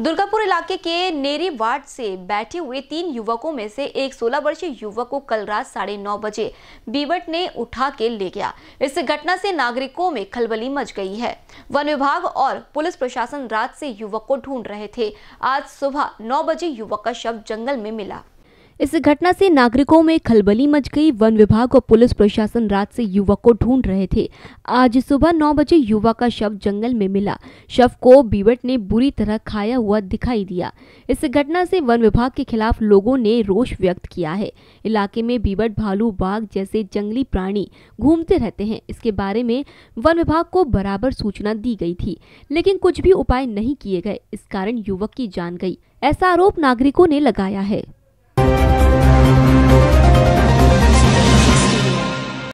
दुर्गापुर इलाके के नेरी वार्ड से बैठे हुए तीन युवकों में से एक 16 वर्षीय युवक को कल रात साढ़े नौ बजे बीवट ने उठा के ले गया इस घटना से नागरिकों में खलबली मच गई है वन विभाग और पुलिस प्रशासन रात से युवक को ढूंढ रहे थे आज सुबह नौ बजे युवक का शव जंगल में मिला इस घटना से नागरिकों में खलबली मच गई वन विभाग और पुलिस प्रशासन रात से युवक को ढूंढ रहे थे आज सुबह नौ बजे युवक का शव जंगल में मिला शव को बीवट ने बुरी तरह खाया हुआ दिखाई दिया इस घटना से वन विभाग के खिलाफ लोगों ने रोष व्यक्त किया है इलाके में बीवट भालू बाघ जैसे जंगली प्राणी घूमते रहते हैं इसके बारे में वन विभाग को बराबर सूचना दी गई थी लेकिन कुछ भी उपाय नहीं किए गए इस कारण युवक की जान गई ऐसा आरोप नागरिकों ने लगाया है